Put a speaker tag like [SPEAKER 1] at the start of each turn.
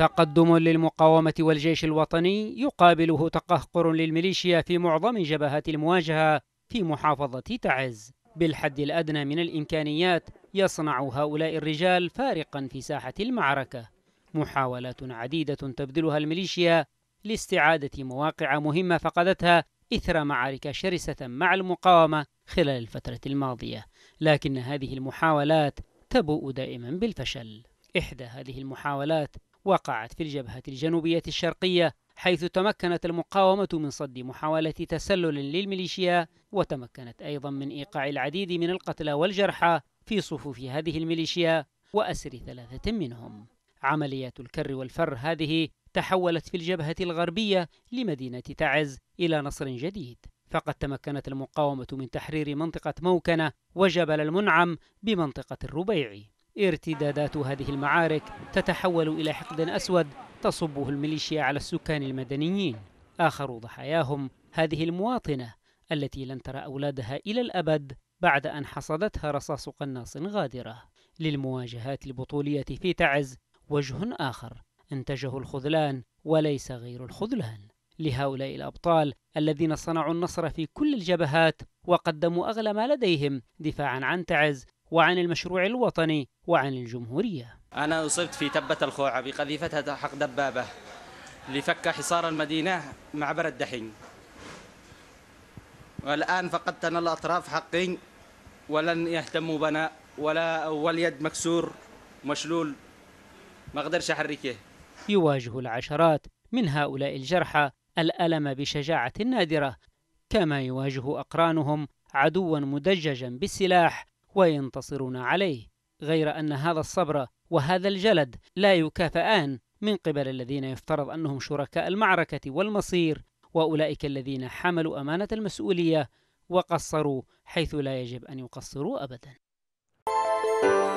[SPEAKER 1] تقدم للمقاومة والجيش الوطني يقابله تقهقر للميليشيا في معظم جبهات المواجهة في محافظة تعز بالحد الأدنى من الإمكانيات يصنع هؤلاء الرجال فارقا في ساحة المعركة محاولات عديدة تبذلها الميليشيا لاستعادة مواقع مهمة فقدتها إثر معارك شرسة مع المقاومة خلال الفترة الماضية لكن هذه المحاولات تبوء دائما بالفشل إحدى هذه المحاولات وقعت في الجبهة الجنوبية الشرقية حيث تمكنت المقاومة من صد محاولة تسلل للميليشيا وتمكنت أيضا من إيقاع العديد من القتلى والجرحى في صفوف هذه الميليشيا وأسر ثلاثة منهم عمليات الكر والفر هذه تحولت في الجبهة الغربية لمدينة تعز إلى نصر جديد فقد تمكنت المقاومة من تحرير منطقة موكنة وجبل المنعم بمنطقة الربيعي ارتدادات هذه المعارك تتحول إلى حقد أسود تصبه الميليشيا على السكان المدنيين آخر ضحاياهم هذه المواطنة التي لن ترى أولادها إلى الأبد بعد أن حصدتها رصاص قناص غادرة للمواجهات البطولية في تعز وجه آخر انتجه الخذلان وليس غير الخذلان لهؤلاء الأبطال الذين صنعوا النصر في كل الجبهات وقدموا أغلى ما لديهم دفاعا عن تعز وعن المشروع الوطني وعن الجمهورية
[SPEAKER 2] أنا أصبت في تبة الخوعة بقذيفتها حق دبابة لفك حصار المدينة معبر الدحين والآن فقدت أنا الأطراف حقي ولن يهتموا بنا ولا واليد مكسور مشلول ما أقدرش أحركه
[SPEAKER 1] يواجه العشرات من هؤلاء الجرحى الألم بشجاعة نادرة كما يواجه أقرانهم عدوا مدججا بالسلاح وينتصرون عليه غير أن هذا الصبر وهذا الجلد لا يكافآن من قبل الذين يفترض أنهم شركاء المعركة والمصير وأولئك الذين حملوا أمانة المسؤولية وقصروا حيث لا يجب أن يقصروا أبدا